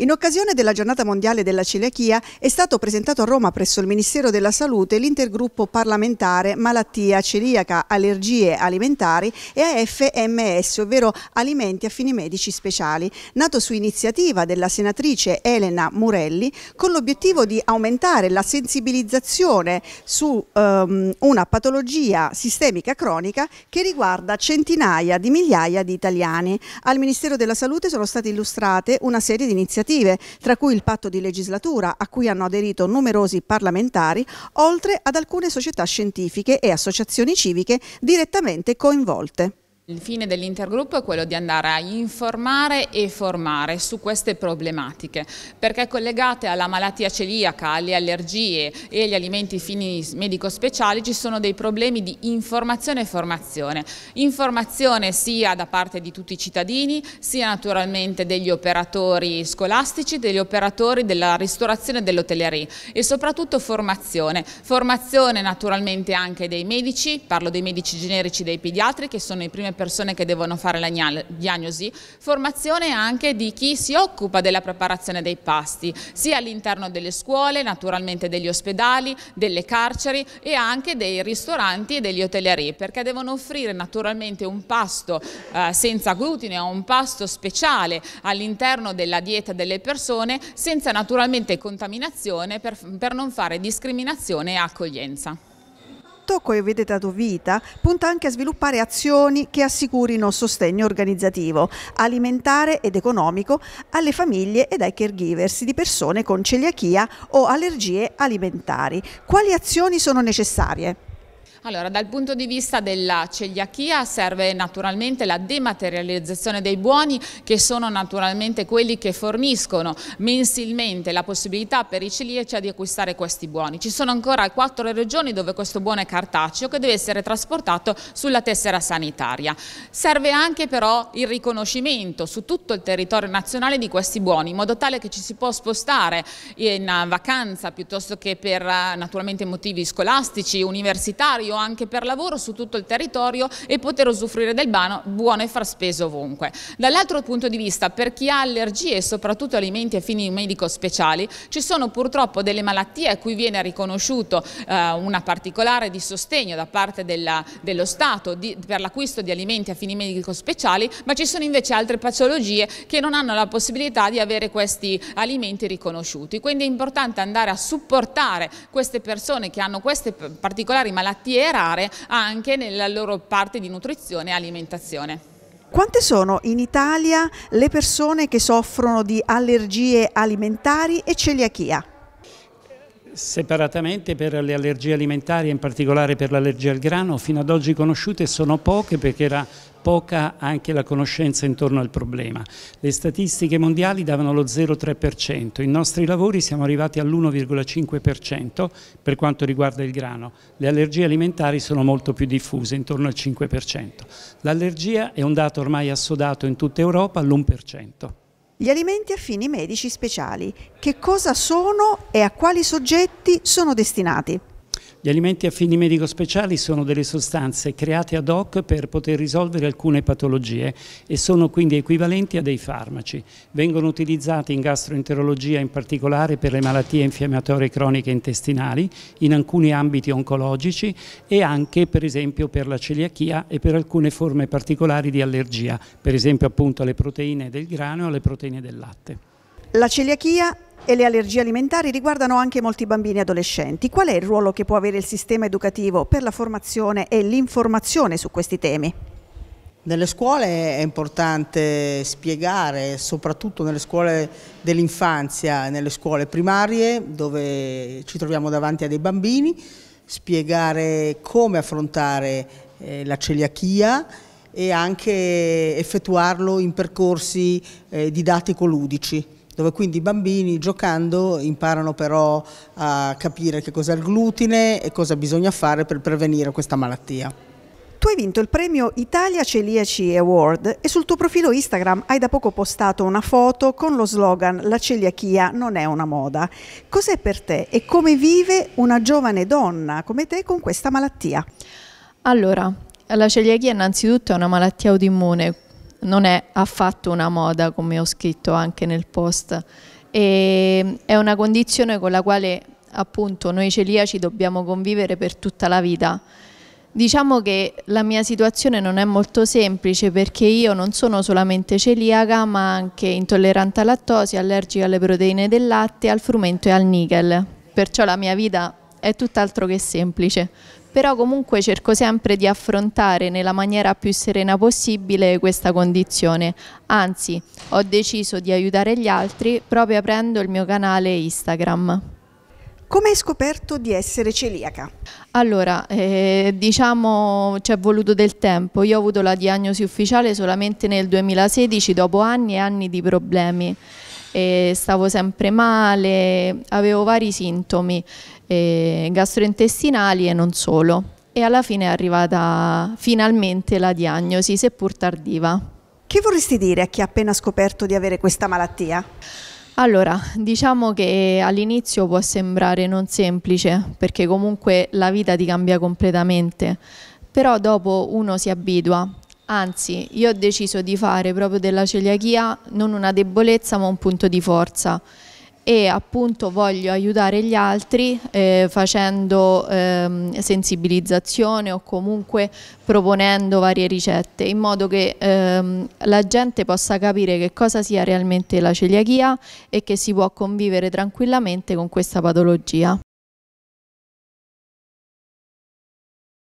In occasione della giornata mondiale della celiachia è stato presentato a Roma presso il Ministero della Salute l'intergruppo parlamentare malattia celiaca, allergie alimentari e AFMS, ovvero alimenti a fini medici speciali, nato su iniziativa della senatrice Elena Murelli con l'obiettivo di aumentare la sensibilizzazione su um, una patologia sistemica cronica che riguarda centinaia di migliaia di italiani. Al Ministero della Salute sono state illustrate una serie di iniziative legislative, tra cui il patto di legislatura a cui hanno aderito numerosi parlamentari, oltre ad alcune società scientifiche e associazioni civiche direttamente coinvolte. Il fine dell'intergruppo è quello di andare a informare e formare su queste problematiche, perché collegate alla malattia celiaca, alle allergie e agli alimenti fini medico-speciali ci sono dei problemi di informazione e formazione. Informazione sia da parte di tutti i cittadini, sia naturalmente degli operatori scolastici, degli operatori della ristorazione e dell'hotelleria e soprattutto formazione. Formazione naturalmente anche dei medici, parlo dei medici generici, dei pediatri che sono i primi persone che devono fare la diagnosi, formazione anche di chi si occupa della preparazione dei pasti, sia all'interno delle scuole, naturalmente degli ospedali, delle carceri e anche dei ristoranti e degli hotelieri, perché devono offrire naturalmente un pasto eh, senza glutine o un pasto speciale all'interno della dieta delle persone, senza naturalmente contaminazione per, per non fare discriminazione e accoglienza progetto, a cui avete dato vita, punta anche a sviluppare azioni che assicurino sostegno organizzativo, alimentare ed economico alle famiglie ed ai caregivers di persone con celiachia o allergie alimentari. Quali azioni sono necessarie? Allora, dal punto di vista della celiachia serve naturalmente la dematerializzazione dei buoni che sono naturalmente quelli che forniscono mensilmente la possibilità per i celiaci di acquistare questi buoni. Ci sono ancora quattro regioni dove questo buono è cartaceo che deve essere trasportato sulla tessera sanitaria. Serve anche però il riconoscimento su tutto il territorio nazionale di questi buoni in modo tale che ci si può spostare in vacanza piuttosto che per naturalmente motivi scolastici, universitari sanitario, anche per lavoro su tutto il territorio e poter usufruire del bano buono e far speso ovunque. Dall'altro punto di vista, per chi ha allergie e soprattutto alimenti a fini medico speciali, ci sono purtroppo delle malattie a cui viene riconosciuto eh, una particolare di sostegno da parte della, dello Stato di, per l'acquisto di alimenti a fini medico speciali, ma ci sono invece altre patologie che non hanno la possibilità di avere questi alimenti riconosciuti. Quindi è importante andare a supportare queste persone che hanno queste particolari malattie schierare anche nella loro parte di nutrizione e alimentazione. Quante sono in Italia le persone che soffrono di allergie alimentari e celiachia? separatamente per le allergie alimentari, in particolare per l'allergia al grano, fino ad oggi conosciute sono poche perché era poca anche la conoscenza intorno al problema. Le statistiche mondiali davano lo 0,3%, i nostri lavori siamo arrivati all'1,5% per quanto riguarda il grano. Le allergie alimentari sono molto più diffuse, intorno al 5%. L'allergia è un dato ormai assodato in tutta Europa all'1%. Gli alimenti a fini medici speciali, che cosa sono e a quali soggetti sono destinati? Gli alimenti a fini medico speciali sono delle sostanze create ad hoc per poter risolvere alcune patologie e sono quindi equivalenti a dei farmaci. Vengono utilizzati in gastroenterologia in particolare per le malattie infiammatorie croniche intestinali, in alcuni ambiti oncologici e anche per esempio per la celiachia e per alcune forme particolari di allergia, per esempio appunto alle proteine del grano e alle proteine del latte. La celiachia e le allergie alimentari riguardano anche molti bambini e adolescenti. Qual è il ruolo che può avere il sistema educativo per la formazione e l'informazione su questi temi? Nelle scuole è importante spiegare, soprattutto nelle scuole dell'infanzia, nelle scuole primarie dove ci troviamo davanti a dei bambini, spiegare come affrontare eh, la celiachia e anche effettuarlo in percorsi eh, didatico ludici dove quindi i bambini giocando imparano però a capire che cos'è il glutine e cosa bisogna fare per prevenire questa malattia. Tu hai vinto il premio Italia Celiaci Award e sul tuo profilo Instagram hai da poco postato una foto con lo slogan La celiachia non è una moda. Cos'è per te e come vive una giovane donna come te con questa malattia? Allora, la celiachia innanzitutto è una malattia autoimmune, non è affatto una moda come ho scritto anche nel post, e è una condizione con la quale appunto noi celiaci dobbiamo convivere per tutta la vita. Diciamo che la mia situazione non è molto semplice perché io non sono solamente celiaca ma anche intollerante alla lattosi, allergica alle proteine del latte, al frumento e al nickel. Perciò la mia vita è tutt'altro che semplice, però comunque cerco sempre di affrontare nella maniera più serena possibile questa condizione, anzi ho deciso di aiutare gli altri proprio aprendo il mio canale Instagram. Come hai scoperto di essere celiaca? Allora, eh, diciamo ci è voluto del tempo. Io ho avuto la diagnosi ufficiale solamente nel 2016, dopo anni e anni di problemi e stavo sempre male, avevo vari sintomi eh, gastrointestinali e non solo. E alla fine è arrivata finalmente la diagnosi, seppur tardiva. Che vorresti dire a chi ha appena scoperto di avere questa malattia? Allora, diciamo che all'inizio può sembrare non semplice, perché comunque la vita ti cambia completamente, però dopo uno si abitua Anzi, io ho deciso di fare proprio della celiachia non una debolezza ma un punto di forza e appunto voglio aiutare gli altri eh, facendo ehm, sensibilizzazione o comunque proponendo varie ricette in modo che ehm, la gente possa capire che cosa sia realmente la celiachia e che si può convivere tranquillamente con questa patologia.